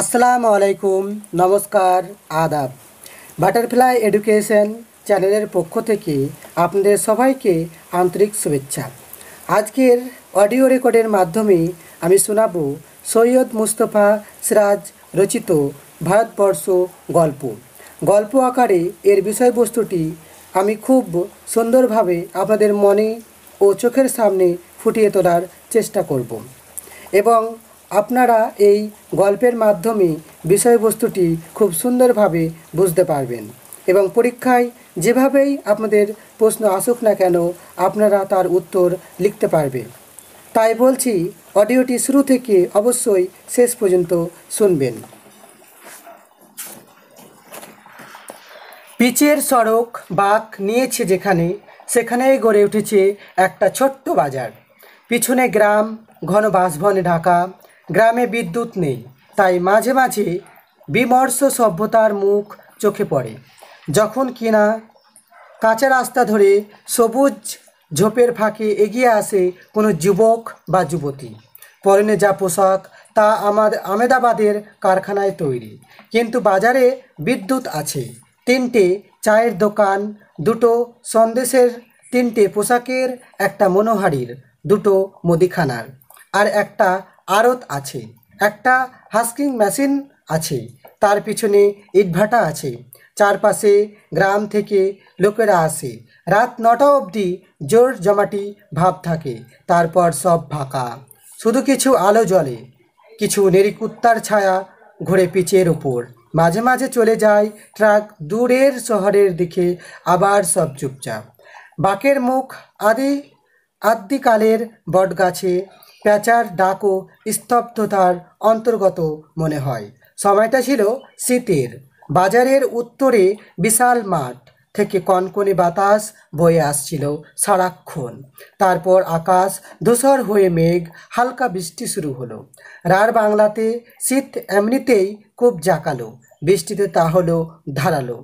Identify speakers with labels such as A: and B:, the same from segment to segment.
A: আসসালামু আলাইকুম নমস্কার আদাব বাটারফ্লাই এডুকেশন চ্যানেলের পক্ষ থেকে আপনাদের সবাইকে আন্তরিক শুভেচ্ছা আজকের অডিও রেকর্ডের মাধ্যমে আমি শোনাব সৈয়দ মুস্তফা সিরাজ রচিত ভারতবর্ষ গল্প গল্প আকারে এর বিষয়বস্তুটি আমি খুব সুন্দরভাবে আপনাদের মনে ও চোখের সামনে ফুটিয়ে তোলার চেষ্টা করব এবং আপনারা এই গল্পের মাধ্যমে বিষয়বস্তুটি খুব সুন্দরভাবে বুঝতে পারবেন এবং পরীক্ষায় যেভাবেই আপনাদের প্রশ্ন আসুক না কেন আপনারা তার উত্তর লিখতে পারবে তাই বলছি অডিওটি শুরু থেকে অবশ্যই শেষ পর্যন্ত শুনবেন পিচের সড়ক বাক নিয়েছে যেখানে সেখানেই গড়ে উঠেছে একটা ছোট্ট বাজার পিছনে গ্রাম ঘন বাসভনে ঢাকা গ্রামে বিদ্যুৎ নেই তাই মাঝে মাঝে বিমর্ষ সভ্যতার মুখ চোখে পড়ে যখন কিনা কাঁচা রাস্তা ধরে সবুজ ঝোপের ফাঁকে এগিয়ে আসে কোনো যুবক বা যুবতী পরনে যা পোশাক তা আমাদের আমেদাবাদের কারখানায় তৈরি কিন্তু বাজারে বিদ্যুৎ আছে তিনটে চায়ের দোকান দুটো সন্দেশের তিনটে পোশাকের একটা মনোহারির দুটো মুদিখানার আর একটা আড়ত আছে একটা হাস্কিং মেশিন আছে তার পিছনে ইটভাটা আছে চারপাশে গ্রাম থেকে লোকেরা আসে রাত নটা অবধি জোর জমাটি ভাব থাকে তারপর সব ফাঁকা শুধু কিছু আলো জ্বলে কিছু নেরিকুত্তার ছায়া ঘুরে পিচের ওপর মাঝে মাঝে চলে যায় ট্রাক দূরের শহরের দিকে আবার সব চুপচাপ বাকের মুখ আদি আদ্যিকালের বটগাছে প্যাঁচার ডাকও স্তব্ধতার অন্তর্গত মনে হয় সময়টা ছিল শীতের বাজারের উত্তরে বিশাল মাঠ থেকে কনকনে বাতাস বয়ে আসছিল সারাক্ষণ তারপর আকাশ ধূসর হয়ে মেঘ হালকা বৃষ্টি শুরু হলো রার বাংলাতে শীত এমনিতেই খুব জাকালো বৃষ্টিতে তা হলো ধারালো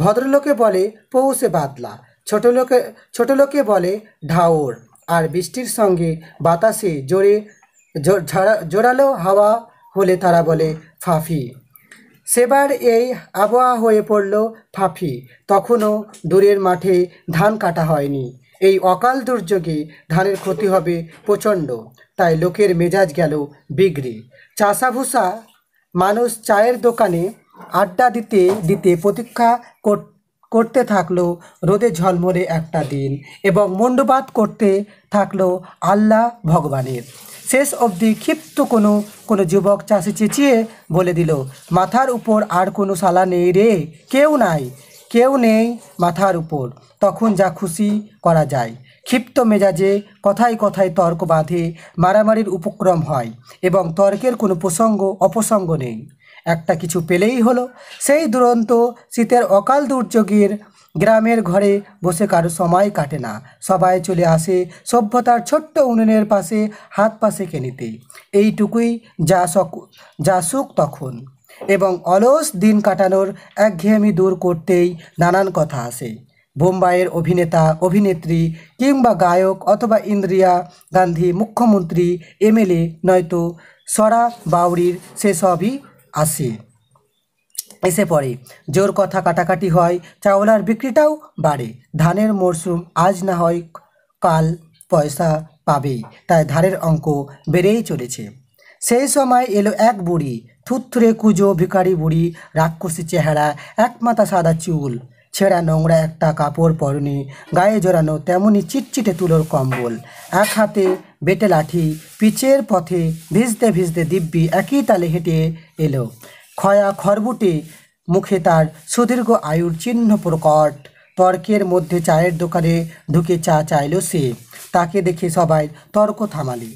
A: ভদ্রলোকে বলে পৌষে বাদলা ছোটলোকে ছোটলোকে বলে ঢাওর আর বৃষ্টির সঙ্গে বাতাসে জোরে জোরালো হাওয়া হলে তারা বলে ফাফি সেবার এই আবহাওয়া হয়ে পড়ল ফাফি তখনও দূরের মাঠে ধান কাটা হয়নি এই অকাল দুর্যোগে ধানের ক্ষতি হবে প্রচণ্ড তাই লোকের মেজাজ গেল বিগড়ে চাষাভুষা মানুষ চায়ের দোকানে আড্ডা দিতে দিতে প্রতীক্ষা করত করতে থাকলো রোদে ঝলমলে একটা দিন এবং মণ্ডপাত করতে থাকলো আল্লাহ ভগবানের শেষ অবধি ক্ষিপ্ত কোনো কোনো যুবক চাষি চেঁচিয়ে বলে দিল মাথার উপর আর কোনো সালা নেই রে কেউ নাই কেউ নেই মাথার উপর তখন যা খুশি করা যায় ক্ষিপ্ত মেজাজে কথায় কথায় তর্ক বাঁধে মারামারির উপক্রম হয় এবং তর্কের কোনো প্রসঙ্গ অপসঙ্গ নেই একটা কিছু পেলেই হলো সেই দুরন্ত শীতের অকাল দুর্যোগের গ্রামের ঘরে বসে কারো সময় কাটে না সবাই চলে আসে সভ্যতার ছোট্ট উনুনের পাশে হাত পাশে কেনিতে এইটুকুই যা সক যা সুখ তখন এবং অলস দিন কাটানোর একঘেয়েমি দূর করতেই নানান কথা আসে বোম্বাইয়ের অভিনেতা অভিনেত্রী কিংবা গায়ক অথবা ইন্দ্রিয়া গান্ধী মুখ্যমন্ত্রী এমএলএ নয়তো সরা বাউরির সেসবই আসে এসে পড়ে জোর কথা কাটাকাটি হয় চাওলার বিক্রিটাও বাড়ে ধানের মরশুম আজ না হয় কাল পয়সা পাবে তাই ধারের অঙ্ক বেড়েই চলেছে সেই সময় এলো এক বুড়ি থুতথুরে কুজো ভিকারি বুড়ি রাক্ষসী চেহারা মাথা সাদা চুল ছেঁড়া নোংরা একটা কাপড় পরনে গায়ে জোরানো তেমনই চিটচিটে তুলোর কম্বল এক হাতে বেটে লাঠি পিচের পথে ভিজতে ভিজতে দিব্যি একই তালে হেঁটে এলো ক্ষয়া খরবুটে মুখে তার সুদীর্ঘ আয়ুর চিহ্ন প্রকট তর্কের মধ্যে চায়ের দোকানে ঢুকে চা চাইল সে তাকে দেখে সবাই তর্ক থামালে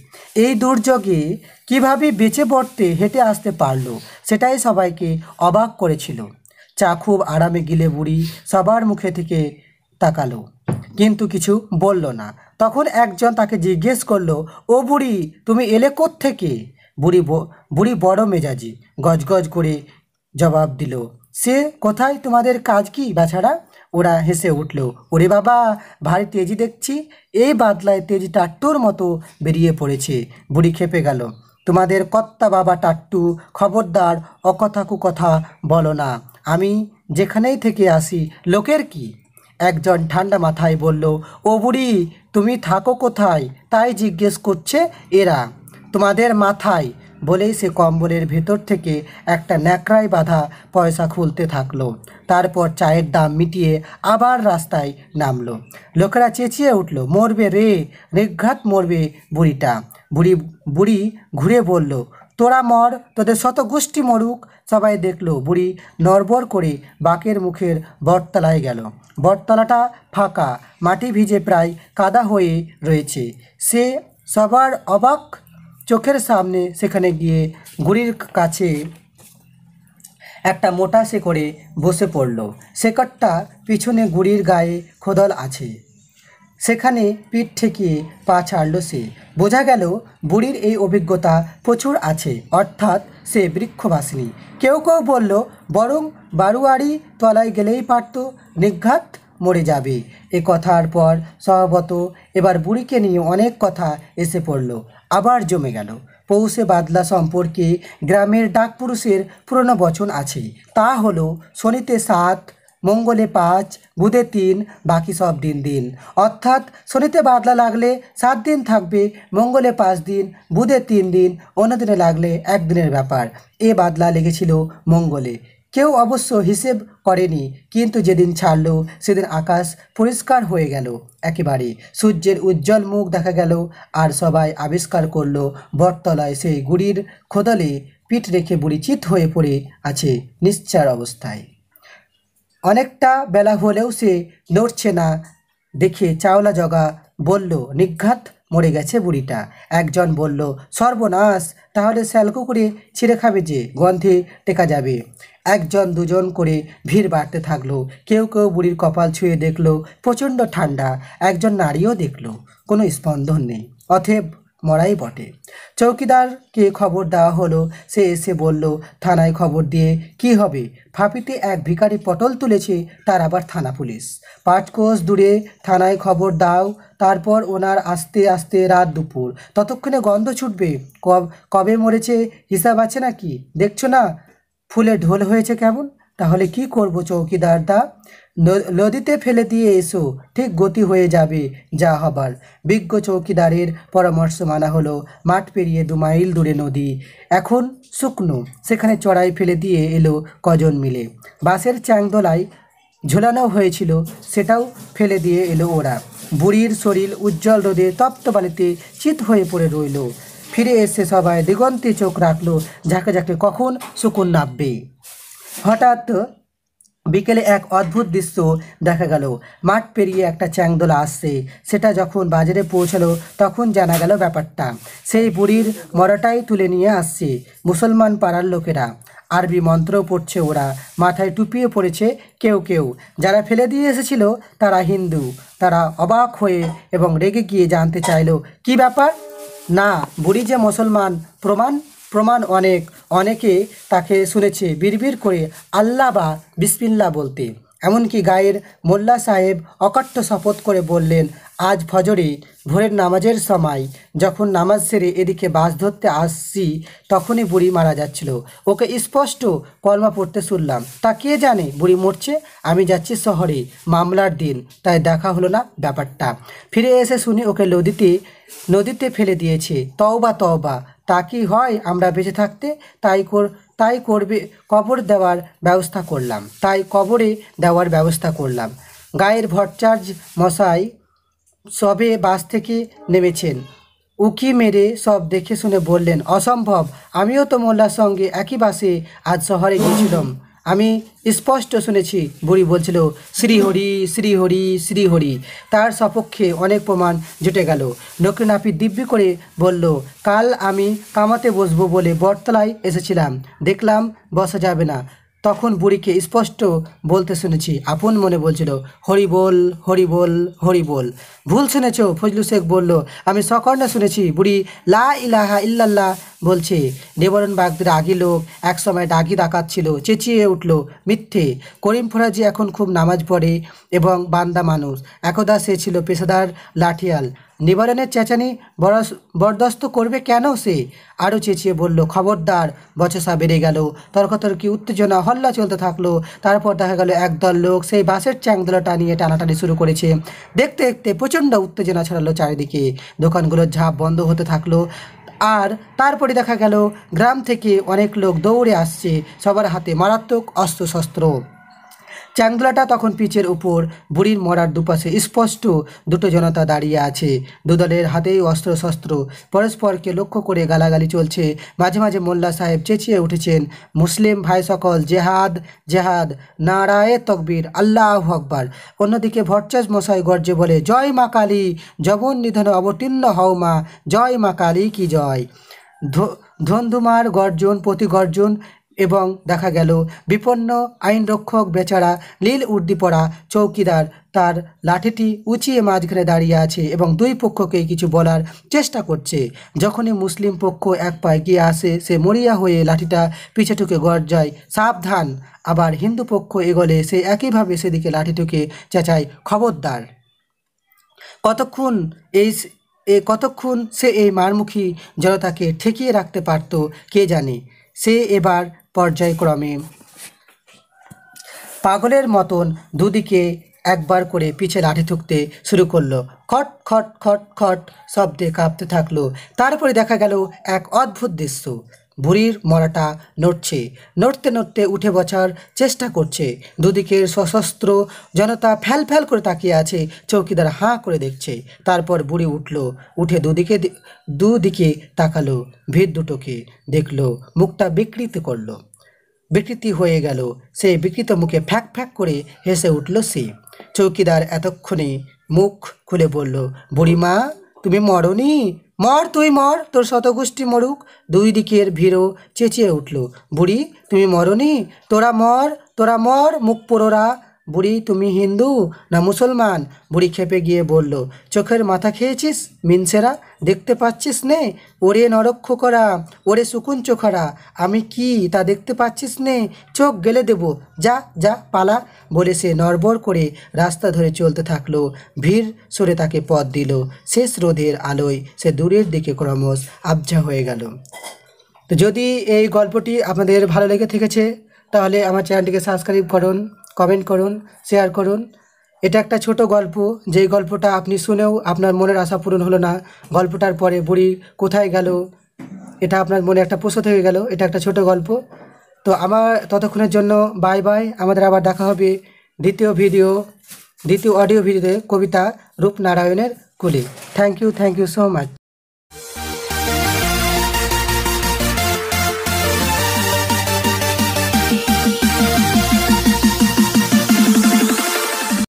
A: এই দুর্যোগে কিভাবে বেঁচে পড়তে হেঁটে আসতে পারল সেটাই সবাইকে অবাক করেছিল চা খুব আরামে গিলে বুড়ি সবার মুখে থেকে তাকালো কিন্তু কিছু বলল না তখন একজন তাকে জিজ্ঞেস করলো ও বুড়ি তুমি এলে থেকে বুড়ি বুড়ি বড় মেজাজি গজগজ করে জবাব দিল সে কোথায় তোমাদের কাজ কি বাছাড়া ওরা হেসে উঠল ওরে বাবা ভারী তেজি দেখছি এই বাদলায় তেজি টাট্টুর মতো বেরিয়ে পড়েছে বুড়ি খেপে গেল তোমাদের কত্তা বাবা টাট্টু খবরদার অকথা কুকথা বলো না আমি যেখানেই থেকে আসি লোকের কি একজন ঠান্ডা মাথায় বলল ও বুড়ি তুমি থাকো কোথায় তাই জিজ্ঞেস করছে এরা তোমাদের মাথায় বলেই সে কম্বলের ভেতর থেকে একটা ন্যাকড়াই বাঁধা পয়সা খুলতে থাকলো তারপর চায়ের দাম মিটিয়ে আবার রাস্তায় নামলো লোকেরা চেঁচিয়ে উঠল মরবে রে রেঘাত মরবে বুড়িটা বুড়ি বুড়ি ঘুরে বলল তোরা মর তোদের শত গোষ্ঠী মরুক সবাই দেখলো বুড়ি নরবর করে বাকের মুখের বটতলায় গেল বটতলাটা ফাঁকা মাটি ভিজে প্রায় কাদা হয়ে রয়েছে সে সবার অবাক চোখের সামনে সেখানে গিয়ে গুড়ির কাছে একটা মোটা করে বসে পড়ল শেকড়টা পিছনে গুড়ির গায়ে খোদল আছে সেখানে পিঠ ঠেকিয়ে পা ছাড়ল সে বোঝা গেল বুড়ির এই অভিজ্ঞতা প্রচুর আছে অর্থাৎ সে বৃক্ষবাসিনী কেউ কেউ বলল বরং বারুয়ারি তলায় গেলেই পারত নিঘাত মরে যাবে এ কথার পর স্বভাবত এবার বুড়িকে নিয়ে অনেক কথা এসে পড়ল আবার জমে গেল পৌষে বাদলা সম্পর্কে গ্রামের ডাকপুরুষের পুরনো বচন আছে তা হলো শনিতে সাত মঙ্গলে পাঁচ বুধে তিন বাকি সব দিন দিন অর্থাৎ শনিতে বাদলা লাগলে সাত দিন থাকবে মঙ্গলে পাঁচ দিন বুধে তিন দিন অন্য দিনে লাগলে একদিনের ব্যাপার এ বাদলা লেগেছিল মঙ্গলে কেউ অবশ্য হিসেব করেনি কিন্তু যেদিন ছাড়ল সেদিন আকাশ পরিষ্কার হয়ে গেল একেবারে সূর্যের উজ্জ্বল মুখ দেখা গেল আর সবাই আবিষ্কার করল বটতলায় সেই গুড়ির খোদলে পিঠ রেখে বুড়ি চিত হয়ে পড়ে আছে নিশ্চার অবস্থায় অনেকটা বেলা হলেও সে নড়ছে না দেখে চাওলা জগা বলল নিঘাত মরে গেছে বুড়িটা একজন বলল সর্বনাশ তাহলে স্যালকো করে ছিঁড়ে খাবে যে গন্ধে টেকা যাবে একজন দুজন করে ভিড় বাড়তে থাকলো কেউ কেউ বুড়ির কপাল ছুঁয়ে দেখলো প্রচণ্ড ঠান্ডা একজন নারীও দেখলো কোনো স্পন্দন নেই অথেব মরাই বটে চৌকিদারকে খবর দেওয়া হলো সে এসে বলল থানায় খবর দিয়ে কি হবে ফাঁপিতে এক ভিকারি পটল তুলেছে তার আবার থানা পুলিশ পাটকোষ দূরে থানায় খবর দাও তারপর ওনার আস্তে আস্তে রাত দুপুর ততক্ষণে গন্ধ ছুটবে কবে মরেছে হিসাব আছে নাকি দেখছো না ফুলে ঢোল হয়েছে কেমন তাহলে কি করব চৌকিদার দা নদীতে ফেলে দিয়ে এসো ঠিক গতি হয়ে যাবে যা হবার বিজ্ঞ চৌকিদারের পরামর্শ মানা হলো মাঠ পেরিয়ে দু মাইল দূরে নদী এখন শুকনো সেখানে চড়াই ফেলে দিয়ে এলো কজন মিলে বাসের চ্যাংদোলায় ঝোলানো হয়েছিল সেটাও ফেলে দিয়ে এলো ওরা বুড়ির শরীর উজ্জ্বল রোদে তপ্ত বালিতে চিত হয়ে পড়ে রইল ফিরে এসে সবাই দিগন্তে চোখ রাখলো ঝাঁকে ঝাঁকে কখন শুকুন নাববে হঠাৎ বিকেলে এক অদ্ভুত দৃশ্য দেখা গেল মাঠ পেরিয়ে একটা চ্যাংদোলা আসছে সেটা যখন বাজারে পৌঁছালো তখন জানা গেল ব্যাপারটা সেই বুড়ির মরাটাই তুলে নিয়ে আসছে মুসলমান পাড়ার লোকেরা আরবি মন্ত্র পড়ছে ওরা মাথায় টুপিয়ে পড়েছে কেউ কেউ যারা ফেলে দিয়ে এসেছিল তারা হিন্দু তারা অবাক হয়ে এবং রেগে গিয়ে জানতে চাইল কি ব্যাপার না বুড়ি যে মুসলমান প্রমাণ প্রমাণ অনেক অনেকে তাকে শুনেছে বিড়বির করে আল্লাহ বা বিসমিল্লা বলতে এমনকি গায়ের মোল্লা সাহেব অকট্ট শপথ করে বললেন আজ ফজরে ভোরের নামাজের সময় যখন নামাজ সেরে এদিকে বাস ধরতে আসছি তখনই বুড়ি মারা যাচ্ছিল ওকে স্পষ্ট কলমা পড়তে শুনলাম তা কে জানে বুড়ি মরছে আমি যাচ্ছি শহরে মামলার দিন তাই দেখা হলো না ব্যাপারটা ফিরে এসে শুনি ওকে নদীতে নদীতে ফেলে দিয়েছে তওবা তওবা তা কি হয় আমরা বেঁচে থাকতে তাই কর তাই করবে কবর দেওয়ার ব্যবস্থা করলাম তাই কবরে দেওয়ার ব্যবস্থা করলাম গায়ের ভট্টাচার্য মশাই সবে বাস থেকে নেমেছেন উকি মেরে সব দেখে শুনে বললেন অসম্ভব আমিও তো মোল্লার সঙ্গে একই বাসে আজ শহরে গিয়েছিলাম আমি স্পষ্ট শুনেছি বুড়ি বলছিল শ্রীহরি শ্রীহরি শ্রীহরি তার সপক্ষে অনেক প্রমাণ জুটে গেল নকরি নাপিত দিব্যি করে বলল কাল আমি কামাতে বসবো বলে বটতলায় এসেছিলাম দেখলাম বসা যাবে না তখন বুড়িকে স্পষ্ট বলতে শুনেছি আপন মনে বলছিল হরি বল হরি বল হরি বল ভুল শুনেছ ফজলু শেখ বলল আমি সকর্ণে শুনেছি বুড়ি লা ইলাহা ইল্লাল্লাহ বলছে নেবরণ বাগদের আগে লোক একসময় ডাগি ডাকাচ্ছিল চেঁচিয়ে উঠল মিথ্যে করিম ফরাজি এখন খুব নামাজ পড়ে এবং বান্দা মানুষ একদা সে ছিল পেশাদার লাঠিয়াল নিবারণের চেঁচানি বরদাস্ত করবে কেন সে আরও চেঁচিয়ে বলল খবরদার বচসা বেড়ে গেল তর্কতর্কি উত্তেজনা হল্লা চলতে থাকলো তারপর দেখা গেল একদল লোক সেই বাসের চ্যাংদোলা টানিয়ে টানাটানি শুরু করেছে দেখতে দেখতে প্রচণ্ড উত্তেজনা ছড়ালো চারিদিকে দোকানগুলোর ঝাঁপ বন্ধ হতে থাকলো আর তারপরে দেখা গেল গ্রাম থেকে অনেক লোক দৌড়ে আসছে সবার হাতে মারাত্মক অস্ত্রশস্ত্র চ্যাংদোলাটা তখন পিচের উপর বুড়ির মরার দুপাশে স্পষ্ট দুটো জনতা দাঁড়িয়ে আছে দুদলের হাতেই অস্ত্রশস্ত্র পরস্পরকে লক্ষ্য করে গালাগালি চলছে মাঝে মাঝে মোল্লা সাহেব চেঁচিয়ে উঠেছেন মুসলিম ভাই সকল জেহাদ জেহাদ নারায়ে তকবীর আল্লাহ আকবর অন্যদিকে ভট্টাস মশাই গর্জে বলে জয় মা কালী জবন নিধনে অবতীর্ণ হও মা জয় মা কালী কি জয় ধন্ধুমার গর্জন গর্জন এবং দেখা গেল বিপন্ন আইনরক্ষক বেচারা লীল পড়া চৌকিদার তার লাঠিটি উঁচিয়ে মাঝখানে দাঁড়িয়ে আছে এবং দুই পক্ষকে কিছু বলার চেষ্টা করছে যখনই মুসলিম পক্ষ এক পায়ে গিয়ে আসে সে মরিয়া হয়ে লাঠিটা পিছে টুকে গর্জায় সাবধান আবার হিন্দু পক্ষ এগোলে সে একইভাবে সেদিকে লাঠি ঠুকে চেঁচায় খবরদার কতক্ষণ এই এ কতক্ষণ সে এই মারমুখী জনতাকে ঠেকিয়ে রাখতে পারত কে জানে সে এবার পর্যায়ক্রমে পাগলের মতন দুদিকে একবার করে পিছে লাঠি ঠুকতে শুরু করলো খট খট খট খট শব্দে কাঁপতে থাকলো তারপরে দেখা গেল এক অদ্ভুত দৃশ্য ভুঁড়ির মরাটা নড়ছে নড়তে নড়তে উঠে বসার চেষ্টা করছে দুদিকের সশস্ত্র জনতা ফ্যাল ফ্যাল করে তাকিয়ে আছে চৌকিদার হাঁ করে দেখছে তারপর বুড়ি উঠল উঠে দুদিকে দুদিকে তাকালো ভিড় দুটোকে দেখলো মুখটা বিকৃত করলো বিকৃতি হয়ে গেল সেই বিকৃত মুখে ফ্যাক ফ্যাক করে হেসে উঠল সে চৌকিদার এতক্ষণে মুখ খুলে বলল বুড়িমা তুমি মরনি মর তুই মর তোর শতগোষ্ঠী মরুক দুই দিকের ভিড়ও চেঁচিয়ে উঠল বুড়ি তুমি মরনি তোরা মর তোরা মর মুখ পোড়োরা বুড়ি তুমি হিন্দু না মুসলমান বুড়ি খেপে গিয়ে বলল চোখের মাথা খেয়েছিস মিনসেরা দেখতে পাচ্ছিস নে ওরে নরক্ষ করা ওরে শুকুন চোখারা আমি কি তা দেখতে পাচ্ছিস নে চোখ গেলে দেব যা যা পালা বলে সে নরবর করে রাস্তা ধরে চলতে থাকলো ভিড় সরে তাকে পথ দিল শেষ রোধের আলোয় সে দূরের দিকে ক্রমশ আবজা হয়ে গেল তো যদি এই গল্পটি আপনাদের ভালো লেগে থেকেছে তাহলে আমার চ্যানেলটিকে সাবস্ক্রাইব করুন কমেন্ট করুন শেয়ার করুন এটা একটা ছোট গল্প যেই গল্পটা আপনি শুনেও আপনার মনের আশা পূরণ হলো না গল্পটার পরে বুড়ি কোথায় গেল এটা আপনার মনে একটা পোষ থেকে গেল এটা একটা ছোট গল্প তো আমার ততক্ষণের জন্য বাই বাই আমাদের আবার দেখা হবে দ্বিতীয় ভিডিও দ্বিতীয় অডিও ভিডিওতে কবিতা রূপনারায়ণের কুলি thank you thank you so much